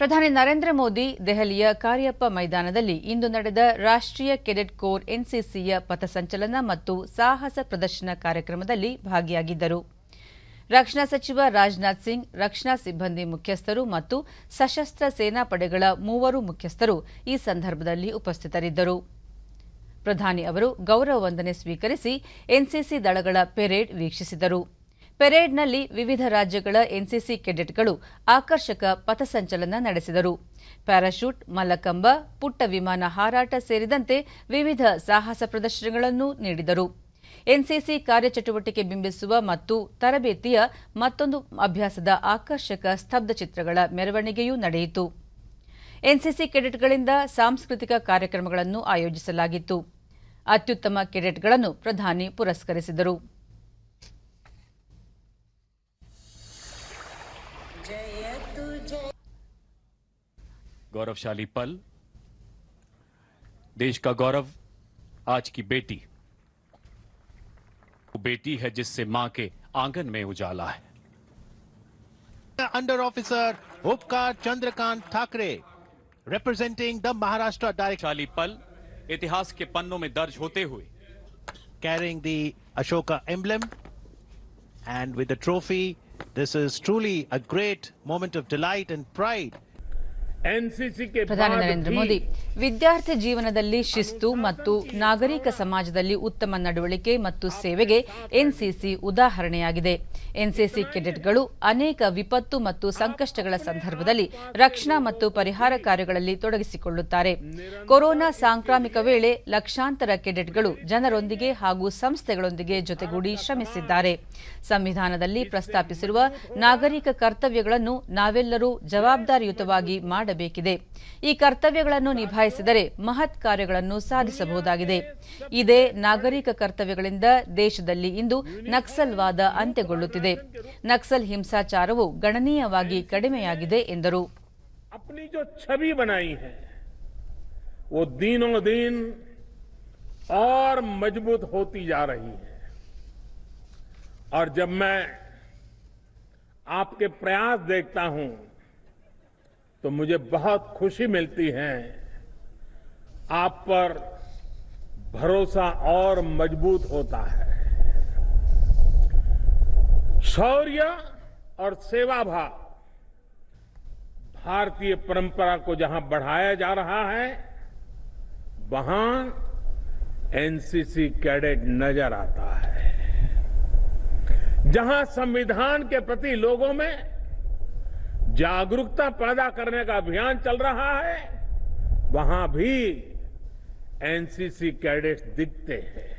ಪ್ರಧಾನಿ ನರೇಂದ್ರ ಮೋದಿ ದೆಹಲಿಯ ಕಾರ್ಯಪ್ಪ ಮೈದಾನದಲ್ಲಿ ಇಂದು ನಡೆದ ರಾಷ್ಟ್ರೀಯ ಕೆಡೆಟ್ ಕೋರ್ ಎನ್ಸಿಸಿಯ ಪಥಸಂಚಲನ ಮತ್ತು ಸಾಹಸ ಪ್ರದರ್ಶನ ಕಾರ್ಯಕ್ರಮದಲ್ಲಿ ಭಾಗಿಯಾಗಿದ್ದರು ರಕ್ಷಣಾ ಸಚಿವ ರಾಜನಾಥ್ ಸಿಂಗ್ ರಕ್ಷಣಾ ಸಿಬ್ಬಂದಿ ಮುಖ್ಯಸ್ಥರು ಮತ್ತು ಸಶಸ್ತ್ರ ಸೇನಾ ಪಡೆಗಳ ಮೂವರು ಮುಖ್ಯಸ್ಥರು ಈ ಸಂದರ್ಭದಲ್ಲಿ ಉಪಸ್ಥಿತರಿದ್ದರು ಪ್ರಧಾನಿ ಅವರು ಗೌರವ ವಂದನೆ ಸ್ವೀಕರಿಸಿ ಎನ್ಸಿಸಿ ದಳಗಳ ಪೆರೇಡ್ ವೀಕ್ಷಿಸಿದರು ಪೆರೇಡ್ನಲ್ಲಿ ವಿವಿಧ ರಾಜ್ಯಗಳ ಎನ್ಸಿಸಿ ಕೆಡೆಟ್ಗಳು ಆಕರ್ಷಕ ಪಥಸಂಚಲನ ನಡೆಸಿದರು ಪ್ಯಾರಾಶೂಟ್ ಮಲ್ಲಕಂಬ ಪುಟ್ಟ ವಿಮಾನ ಹಾರಾಟ ಸೇರಿದಂತೆ ವಿವಿಧ ಸಾಹಸ ಪ್ರದರ್ಶನಗಳನ್ನು ನೀಡಿದರು ಎನ್ಸಿಸಿ ಕಾರ್ಯಚಟುವಟಿಕೆ ಬಿಂಬಿಸುವ ಮತ್ತು ತರಬೇತಿಯ ಮತ್ತೊಂದು ಅಭ್ಯಾಸದ ಆಕರ್ಷಕ ಸ್ತಬ್ಧ ಚಿತ್ರಗಳ ಮೆರವಣಿಗೆಯೂ ನಡೆಯಿತು ಎನ್ಸಿಸಿ ಕೆಡೆಟ್ಗಳಿಂದ ಸಾಂಸ್ಕೃತಿಕ ಕಾರ್ಯಕ್ರಮಗಳನ್ನು ಆಯೋಜಿಸಲಾಗಿತ್ತು ಅತ್ಯುತ್ತಮ ಕೆಡೆಟ್ಗಳನ್ನು ಪ್ರಧಾನಿ ಪುರಸ್ಕರಿಸಿದರು गौरवशाली पल देश का गौरव आज की बेटी बेटी है जिससे मां के आंगन में उजाला है under officer Upkar Chandrakant Thackeray representing the Maharashtra directorate पल इतिहास के पन्नों में दर्ज होते हुए carrying the Ashoka emblem and with the trophy This is truly a great moment of delight and pride ಪ್ರಧಾನಿ ನರೇಂದ್ರ ಮೋದಿ ವಿದ್ಯಾರ್ಥಿ ಜೀವನದಲ್ಲಿ ಶಿಸ್ತು ಮತ್ತು ನಾಗರಿಕ ಸಮಾಜದಲ್ಲಿ ಉತ್ತಮ ನಡವಳಿಕೆ ಮತ್ತು ಸೇವೆಗೆ ಎನ್ಸಿಸಿ ಉದಾಹರಣೆಯಾಗಿದೆ ಎನ್ಸಿಸಿ ಕೆಡೆಟ್ಗಳು ಅನೇಕ ವಿಪತ್ತು ಮತ್ತು ಸಂಕಷ್ಟಗಳ ಸಂದರ್ಭದಲ್ಲಿ ರಕ್ಷಣಾ ಮತ್ತು ಪರಿಹಾರ ಕಾರ್ಯಗಳಲ್ಲಿ ತೊಡಗಿಸಿಕೊಳ್ಳುತ್ತಾರೆ ಕೊರೋನಾ ಸಾಂಕ್ರಾಮಿಕ ವೇಳೆ ಲಕ್ಷಾಂತರ ಕೆಡೆಟ್ಗಳು ಜನರೊಂದಿಗೆ ಹಾಗೂ ಸಂಸ್ಥೆಗಳೊಂದಿಗೆ ಜೊತೆಗೂಡಿ ಶ್ರಮಿಸಿದ್ದಾರೆ ಸಂವಿಧಾನದಲ್ಲಿ ಪ್ರಸ್ತಾಪಿಸಿರುವ ನಾಗರಿಕ ಕರ್ತವ್ಯಗಳನ್ನು ನಾವೆಲ್ಲರೂ ಜವಾಬ್ದಾರಿಯುತವಾಗಿ ಮಾಡಬೇಕು ಪಾಲಿಸಬೇಕಿದೆ ಈ ಕರ್ತವ್ಯಗಳನ್ನು ನಿಭಾಯಿಸಿದರೆ ಮಹತ್ ಕಾರ್ಯಗಳನ್ನು ಸಾಧಿಸಬಹುದಾಗಿದೆ ಇದೇ ನಾಗರಿಕ ಕರ್ತವ್ಯಗಳಿಂದ ದೇಶದಲ್ಲಿ ಇಂದು ನಕ್ಸಲ್ವಾದ ಅಂತ್ಯಗೊಳ್ಳುತ್ತಿದೆ ನಕ್ಸಲ್ ಹಿಂಸಾಚಾರವು ಗಣನೀಯವಾಗಿ ಕಡಿಮೆಯಾಗಿದೆ ಎಂದರು और मजबूत होती तो मुझे बहुत खुशी मिलती है आप पर भरोसा और मजबूत होता है शौर्य और सेवा भाव भारतीय परंपरा को जहां बढ़ाया जा रहा है वहां एनसीसी कैडेट नजर आता है जहां संविधान के प्रति लोगों में जागरूकता पैदा करने का अभियान चल रहा है वहां भी एनसीसी कैडेट्स दिखते हैं